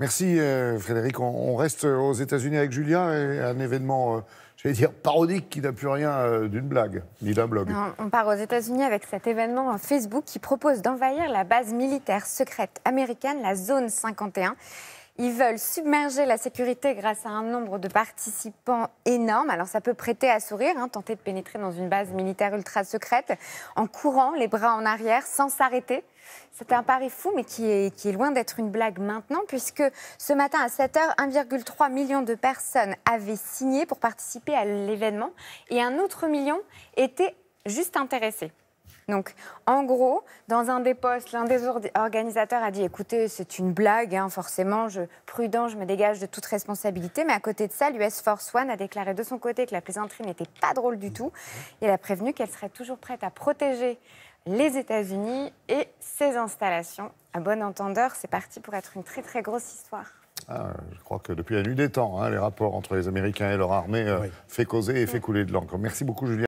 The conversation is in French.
Merci euh, Frédéric. On, reste euh, aux États-Unis avec Julien et un événement, euh, j'allais dire, parodique qui n'a plus rien d'une blague, ni d'un blog. on part aux États-Unis avec cet événement Facebook qui propose d'envahir la base militaire secrète américaine, la zone 51. Ils veulent submerger la sécurité grâce à un nombre de participants énorme. Alors ça peut prêter à sourire, hein, tenter de pénétrer dans une base militaire ultra secrète en courant les bras en arrière sans s'arrêter. C'est un pari fou, mais qui est, qui est loin d'être une blague maintenant, puisque ce matin à 7h, 1,3 million de personnes avaient signé pour participer à l'événement et un autre million était juste intéressé. Donc, en gros, dans un des postes, l'un des organisateurs a dit écoutez, c'est une blague, hein, forcément, je, prudent, je me dégage de toute responsabilité. Mais à côté de ça, l'US Force One a déclaré de son côté que la plaisanterie n'était pas drôle du tout. Et elle a prévenu qu'elle serait toujours prête à protéger les États-Unis et ses installations. À bon entendeur, c'est parti pour être une très très grosse histoire. Ah, je crois que depuis la nuit des temps, hein, les rapports entre les Américains et leur armée euh, fait causer et fait couler de l'encre. Merci beaucoup, Julien.